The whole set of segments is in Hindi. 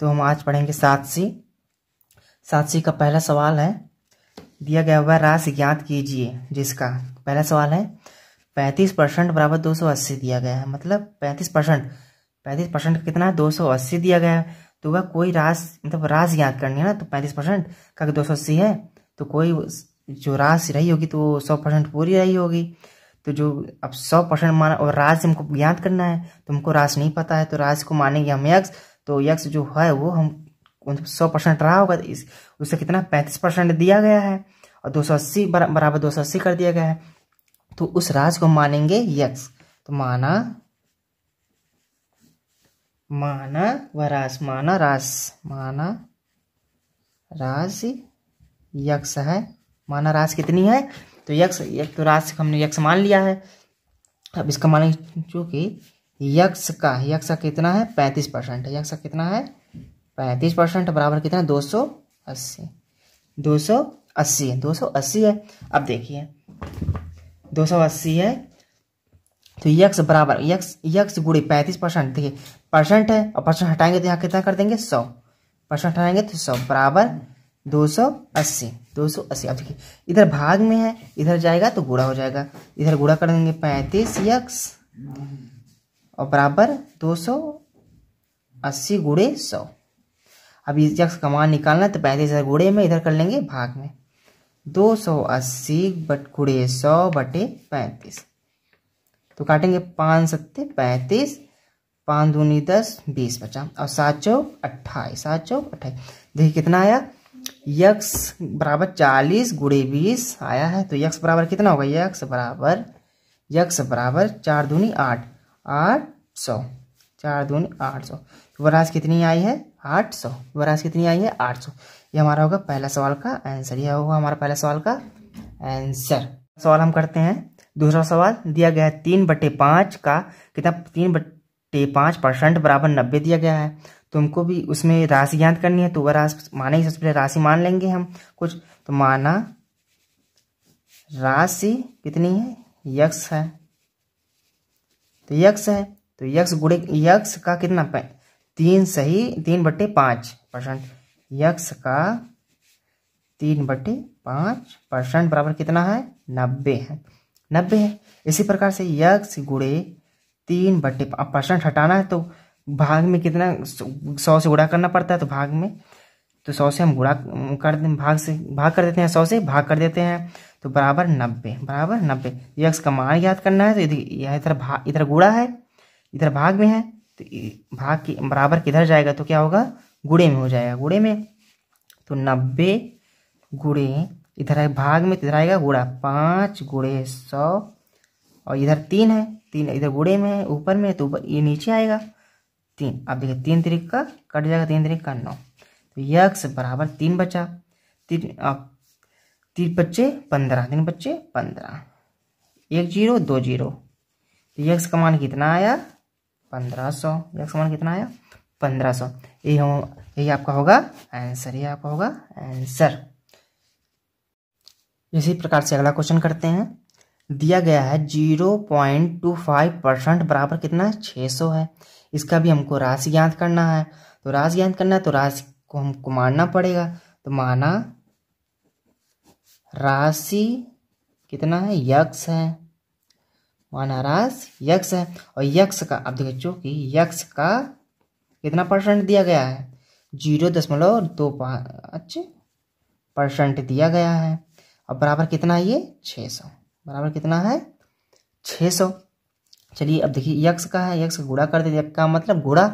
तो हम आज पढ़ेंगे सात सी सात सी का पहला सवाल है दिया गया हुआ राशि ज्ञात कीजिए जिसका पहला सवाल है पैंतीस परसेंट बराबर दो सौ अस्सी दिया गया है मतलब पैंतीस परसेंट पैंतीस परसेंट कितना है दो सौ अस्सी दिया गया है तो वह कोई रास मतलब रास ज्ञात करनी है ना तो पैंतीस परसेंट का दो सौ अस्सी है तो कोई जो रास रही होगी तो वो सौ परसेंट पूरी रही होगी तो जो अब सौ परसेंट माना और राशि हमको ज्ञात करना है तो हमको रास नहीं पता है तो रास को मानेंगे हम यक्ष तो यक्स जो है वो हम मतलब सौ परसेंट रहा होगा इस उससे कितना पैंतीस परसेंट दिया गया है और दो सौ अस्सी बराबर दो सौ अस्सी कर दिया गया है तो उस राज को मानेंगे यक्स तो माना माना व रास माना रास माना रास यक्ष है माना रास कितनी है तो यक्ष एक तो रास हमने यक्ष मान लिया है अब इसका मानेंगे चूंकि यक्ष का यक्ष का कितना है पैंतीस परसेंट यक्ष का कितना है पैंतीस परसेंट बराबर कितना दो सौ अस्सी दो सौ अस्सी है दो सौ अस्सी है अब देखिए दो सौ अस्सी है तो यक्ष बराबर यक्ष यक्ष गुड़े पैंतीस परसेंट देखिए परसेंट है और परसेंट हटाएंगे तो यहाँ कितना कर देंगे सौ परसेंट हटाएंगे तो सौ बराबर दो सौ अस्सी दो सौ अस्सी अब देखिए इधर भाग में है इधर जाएगा तो गुड़ा हो जाएगा इधर गुड़ा कर देंगे पैंतीस यक्स और बराबर दो सौ अस्सी गुड़े सौ अब का कमान निकालना तो पैंतीस हज़ार गुड़े में इधर कर लेंगे भाग में दो सौ अस्सी बट गुड़े सौ बटे पैंतीस तो काटेंगे पाँच सत्ते पैंतीस पाँच दूनी दस बीस बचा और सात चौक अट्ठाईस सात चौक अट्ठाईस देखिए कितना आया यक्स बराबर चालीस गुड़े बीस आया है तो यक्स बराबर कितना होगा यक्स बराबर यक्स बराबर चार दूनी आठ आठ सौ चार दून आठ सौ वराज कितनी आई है आठ सौ वराज कितनी आई है आठ सौ ये हमारा होगा पहला सवाल का आंसर यह होगा हमारा पहला सवाल का आंसर सवाल हम करते हैं दूसरा सवाल दिया गया है तीन बटे पाँच का कितना तीन बटे पाँच परसेंट बराबर नब्बे दिया गया है तुमको तो भी उसमें राशि ज्ञात करनी है तो वह राशि माने सबसे पहले राशि मान लेंगे हम कुछ तो माना राशि कितनी है यक्स है तो यक्स है तो यक्स गुड़े यक्स का कितना तीन सही तीन बट्टे पाँच परसेंट यक्स का तीन बट्टे पाँच परसेंट बराबर कितना है नब्बे है नब्बे है इसी प्रकार से यक्ष गुड़े तीन बट्टे परसेंट हटाना है तो भाग में कितना सौ से गुड़ा करना पड़ता है तो भाग में तो सौ से हम गुणा कर भाग से भाग कर देते हैं सौ से भाग कर देते हैं तो बराबर नब्बे बराबर नब्बे ये एक्स का मान याद करना है तो इधर इधर भाग इधर गुड़ा है इधर भाग में है तो भाग के बराबर किधर जाएगा तो क्या होगा गुड़े में हो जाएगा गुड़े में तो नब्बे गुड़े इधर है भाग में तो इधर आएगा गुड़ा पाँच गुड़े सौ और इधर तीन है तीन इधर गुड़े में है ऊपर में तो ये नीचे आएगा तीन अब देखिए तीन तरीक का कट जाएगा तीन तरीक का नौ तो यक्स बराबर तीन बचा तीन आप तीन बच्चे पंद्रह तीन बच्चे पंद्रह एक जीरो दो जीरो तो यक्स का मान कितना आया पंद्रह सौ यक्स का मान कितना आया पंद्रह सौ यही हम यही आपका होगा आंसर ये आपका होगा आंसर इसी प्रकार से अगला क्वेश्चन करते हैं दिया गया है zero point two five percent बराबर कितना छः सौ है इसका भी हमको राशि ज्ञात करना है तो राशि ज्ञात करना है तो राशि को हमको मानना पड़ेगा तो माना राशि कितना है यक्ष है माना राश यक्ष है और यक्ष का अब देखो चूंकि यक्ष का कितना परसेंट दिया गया है जीरो दशमलव दो पाँच परसेंट दिया गया है अब बराबर कितना है ये छः सौ बराबर कितना है छः सौ चलिए अब देखिए यक्ष का है यक्ष गुड़ा कर देते का मतलब गुड़ा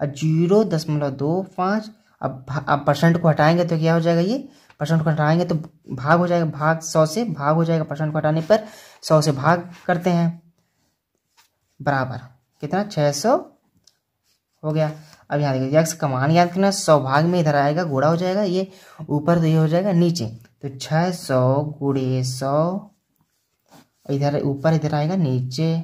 और जीरो दशमलव दो पाँच अब अब परसेंट को हटाएंगे तो क्या हो जाएगा ये परसेंट को हटाएंगे तो भाग हो जाएगा भाग सौ से भाग हो जाएगा परसेंट को हटाने पर सौ से भाग करते हैं बराबर कितना छः सौ हो गया अब यहाँ देखिए एक्स कमान याद करना सौ भाग में इधर आएगा घोड़ा हो जाएगा ये ऊपर तो ये हो जाएगा नीचे तो छः सौ गुड़े सौ इधर ऊपर इधर आएगा नीचे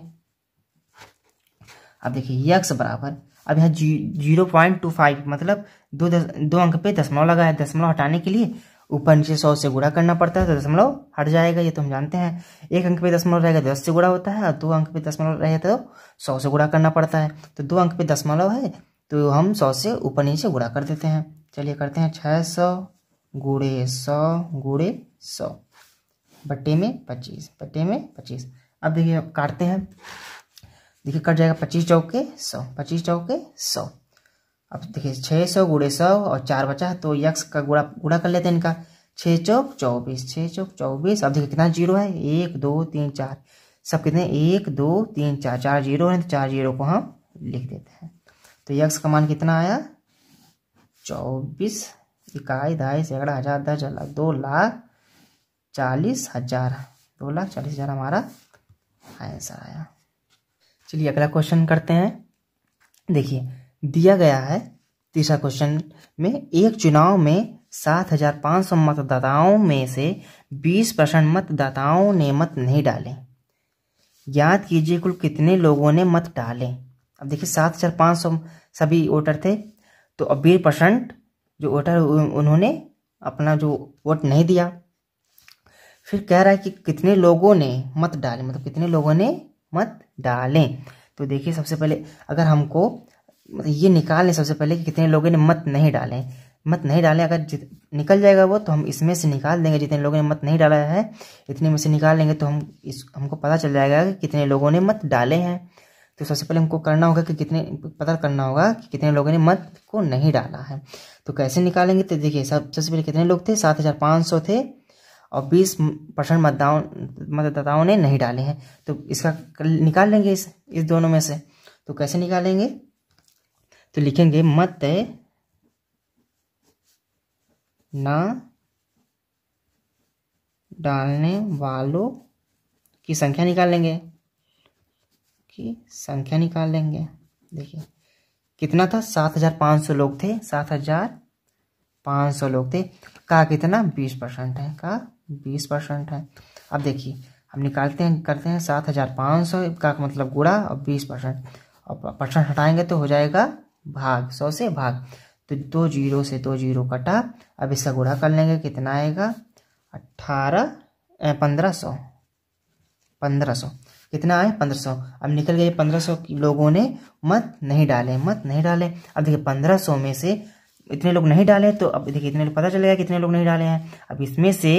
अब देखिए यक्स बराबर अब यहाँ जीरो पॉइंट टू फाइव मतलब दो दस दो अंक पे दशमलव लगा है दशमलव हटाने के लिए ऊपर नीचे सौ से गुणा करना पड़ता है तो दशमलव हट जाएगा ये तो हम जानते हैं एक अंक पे दशमलव रहेगा दस से गुणा होता है और दो अंक पे दशमलव रहेगा तो सौ से गुणा करना पड़ता है तो दो अंक पे दशमलव है तो हम सौ से ऊपर नीचे गुणा कर देते हैं चलिए करते हैं छः सौ गुड़े सौ गुड़े सौ बट्टे में पच्चीस बट्टे में पच्चीस अब देखिए काटते हैं देखिए कट जाएगा पच्चीस चौके सौ पच्चीस चौके सौ अब देखिए छः सौ गुड़े सौ और चार बचा तो यक्स का गुड़ा गुड़ा कर लेते हैं इनका छः चौक चौबीस छः चौक चौबीस अब देखिए कितना जीरो है एक दो तीन चार सब कितने एक दो तीन चार चार जीरो हैं तो चार जीरो को हम लिख देते हैं तो यक्स का मान कितना आया चौबीस इकाई ढाई सैकड़ा हज़ार दस हजार दो लाख चालीस हजार दो लाख चालीस हजार हमारा आंसर आया चलिए अगला क्वेश्चन करते हैं देखिए दिया गया है तीसरा क्वेश्चन में एक चुनाव में सात हजार पाँच सौ मतदाताओं में से बीस परसेंट मतदाताओं ने मत नहीं डाले याद कीजिए कुल कितने लोगों ने मत डाले अब देखिए सात हजार पाँच सौ सभी वोटर थे तो अब बीस परसेंट जो वोटर उन्होंने अपना जो वोट नहीं दिया फिर कह रहा है कि कितने लोगों ने मत डाले मतलब कितने लोगों ने मत डालें तो देखिए सबसे पहले अगर हमको ये निकाल लें सबसे पहले कि कितने लोगों ने मत नहीं डालें मत नहीं डालें अगर निकल जाएगा वो तो हम इसमें से निकाल देंगे जितने लोगों ने मत नहीं डाला है इतने में से निकाल लेंगे तो हम इस हमको पता चल जाएगा कि कितने लोगों ने मत डाले हैं तो सबसे पहले हमको करना होगा कि कितने पता करना होगा कि कितने लोगों ने मत को नहीं डाला है तो कैसे निकालेंगे तो देखिए सब सबसे पहले कितने लोग थे सात हज़ार पाँच सौ थे और 20 परसेंट मतदाओं मतदाताओं ने नहीं डाले हैं तो इसका निकाल लेंगे इस इस दोनों में से तो कैसे निकालेंगे तो लिखेंगे मत ना डालने वालों की संख्या निकाल लेंगे की संख्या निकाल लेंगे देखिए कितना था सात हजार पाँच सौ लोग थे सात हजार पाँच सौ लोग थे का कितना बीस परसेंट है का बीस परसेंट है अब देखिए हम निकालते हैं करते हैं सात हज़ार पाँच सौ का मतलब गुड़ा और बीस परसेंट और परसेंट हटाएंगे तो हो जाएगा भाग सौ से भाग तो दो जीरो से दो जीरो कटा अब इसका गुड़ा कर लेंगे कितना आएगा अट्ठारह पंद्रह सौ पंद्रह सौ कितना आए पंद्रह सौ अब निकल गए पंद्रह सौ लोगों ने मत नहीं डाले मत नहीं डाले अब देखिए पंद्रह सौ में से इतने लोग नहीं डाले तो अब देखिए इतने लोग पता चलेगा कितने लोग नहीं डाले हैं अब इसमें से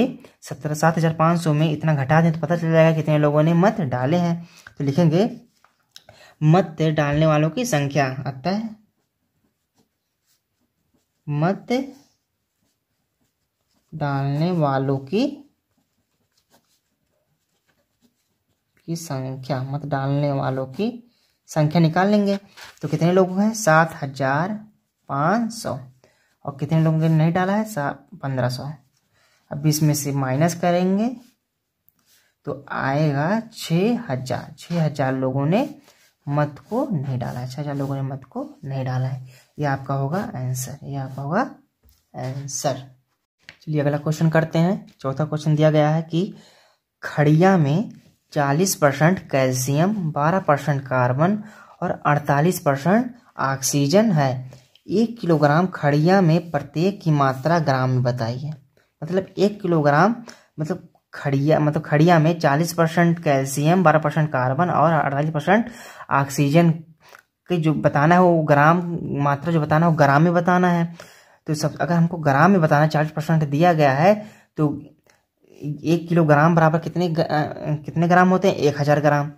सत्रह सात हज़ार पाँच सौ में इतना घटा दें तो पता चल जाएगा कितने लोगों ने मत डाले हैं तो लिखेंगे मत डालने वालों की संख्या आता है मत डालने वालों की की संख्या मत डालने वालों की संख्या निकाल लेंगे तो कितने लोग हैं सात हजार पाँच सौ और कितने लोगों ने नहीं डाला है सा पंद्रह सौ अब इसमें से माइनस करेंगे तो आएगा छः हजार छः हजार लोगों ने मत को नहीं डाला है छः हजार लोगों ने मत को नहीं डाला है ये आपका होगा आंसर ये आपका होगा आंसर चलिए अगला क्वेश्चन करते हैं चौथा क्वेश्चन दिया गया है कि खड़िया में चालीस परसेंट कैल्शियम बारह परसेंट कार्बन और अड़तालीस परसेंट ऑक्सीजन है एक किलोग्राम खड़िया में प्रत्येक की मात्रा ग्राम में बताइए मतलब एक किलोग्राम मतलब खड़िया मतलब खड़िया में चालीस परसेंट कैल्शियम बारह परसेंट कार्बन और अड़तालीस परसेंट ऑक्सीजन के जो बताना है वो ग्राम मात्रा जो बताना है वो ग्राम में बताना है तो सब अगर हमको ग्राम में बताना चालीस परसेंट दिया गया है तो एक किलोग्राम बराबर कितने कितने ग्राम होते हैं एक हज़ार ग्राम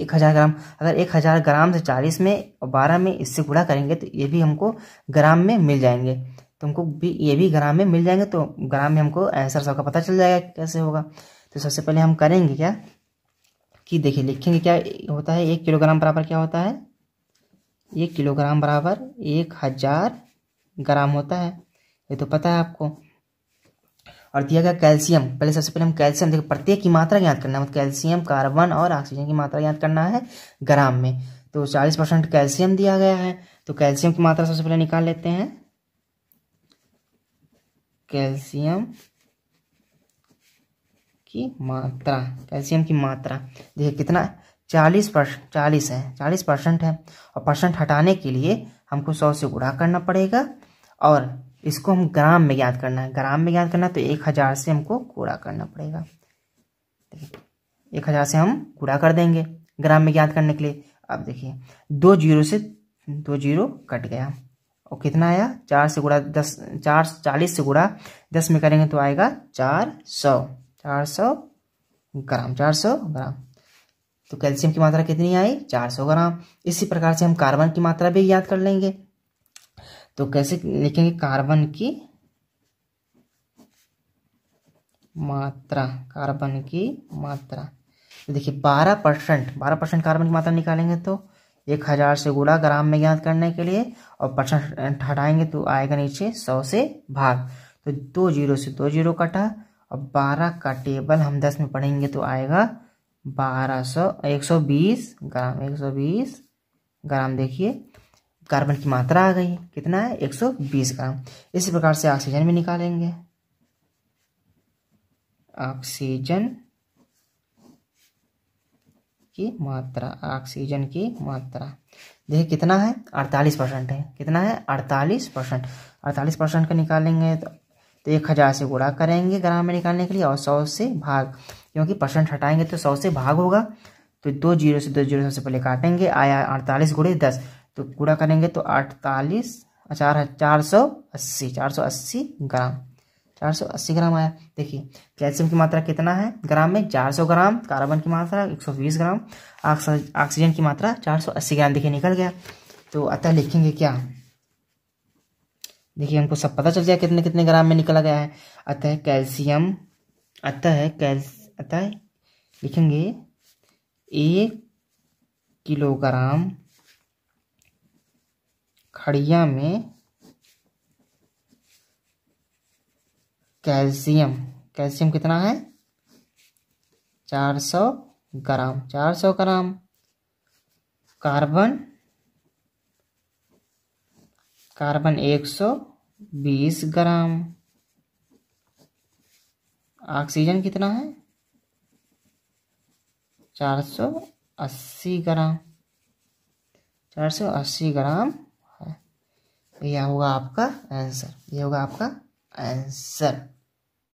एक हज़ार ग्राम अगर एक हज़ार ग्राम से चालीस में और बारह में इससे गुड़ा करेंगे तो ये भी हमको ग्राम में मिल जाएंगे तो हमको भी ये भी ग्राम में मिल जाएंगे तो ग्राम में हमको आंसर सबका पता चल जाएगा कैसे होगा तो सबसे पहले हम करेंगे क्या कि देखिए लिखेंगे क्या होता है एक किलोग्राम बराबर क्या होता है एक किलोग्राम बराबर एक हज़ार ग्राम होता है ये तो पता है आपको और दिया गया कैल्शियम पहले सबसे पहले हम कैल्शियम देखो प्रत्येक की मात्रा याद करना है मतलब कैल्शियम कार्बन और ऑक्सीजन की मात्रा याद करना है ग्राम में तो चालीस परसेंट कैल्शियम दिया गया है तो कैल्शियम की मात्रा सबसे पहले निकाल लेते हैं कैल्शियम की मात्रा कैल्शियम की मात्रा देखिए कितना चालीस परसेंट चालीस है चालीस परसेंट है और परसेंट हटाने के लिए हमको सौ से गुणा करना पड़ेगा और इसको हम ग्राम में ज्ञात करना है ग्राम में ज्ञात करना है तो एक हज़ार से हमको कूड़ा करना पड़ेगा एक हज़ार से हम कूड़ा कर देंगे ग्राम में ज्ञात करने के लिए अब देखिए दो जीरो से दो जीरो कट गया और कितना आया चार से गुड़ा दस चार चालीस से गुड़ा दस में करेंगे तो आएगा चार सौ चार सौ ग्राम चार सौ ग्राम तो कैल्शियम की मात्रा कितनी आई चार सौ ग्राम इसी प्रकार से हम कार्बन की मात्रा भी याद कर लेंगे तो कैसे लिखेंगे कार्बन की मात्रा कार्बन की मात्रा तो देखिए बारह परसेंट बारह परसेंट कार्बन की मात्रा निकालेंगे तो एक हज़ार से गुड़ा ग्राम में ज्ञात करने के लिए और परसेंट हटाएंगे तो आएगा नीचे सौ से भाग तो दो जीरो से दो जीरो कटा और बारह का टेबल हम दस में पढ़ेंगे तो आएगा बारह सौ एक सौ बीस ग्राम एक सौ बीस ग्राम देखिए कार्बन की मात्रा आ गई कितना है 120 ग्राम इसी प्रकार से ऑक्सीजन भी निकालेंगे ऑक्सीजन की मात्रा ऑक्सीजन की मात्रा देखिए कितना है 48 परसेंट है कितना है 48 परसेंट अड़तालीस परसेंट का निकालेंगे तो तो एक हज़ार से गुणा करेंगे ग्राम में निकालने के लिए और सौ से भाग क्योंकि परसेंट हटाएंगे तो सौ से भाग होगा तो दो जीरो से दो जीरो सबसे पहले काटेंगे आया अड़तालीस गुड़े दस तो पूरा करेंगे तो अड़तालीस चार अच्छा, चार सौ अस्सी चार सौ अस्सी ग्राम चार सौ अस्सी ग्राम आया देखिए कैल्शियम की मात्रा कितना है ग्राम में चार सौ ग्राम कार्बन की मात्रा एक सौ बीस ग्राम ऑक्सीजन की मात्रा चार सौ अस्सी ग्राम देखिए निकल गया तो अतः लिखेंगे क्या देखिए हमको सब पता चल जाए कितने कितने ग्राम में निकला गया है अतः कैल्शियम अतः कैल अतः लिखेंगे एक किलोग्राम खड़िया में कैल्शियम कैल्शियम कितना है 400 gram 400 gram carbon carbon 120 gram oxygen कितना है 480 ग्राम 480 ग्राम यह होगा आपका आंसर यह होगा आपका आंसर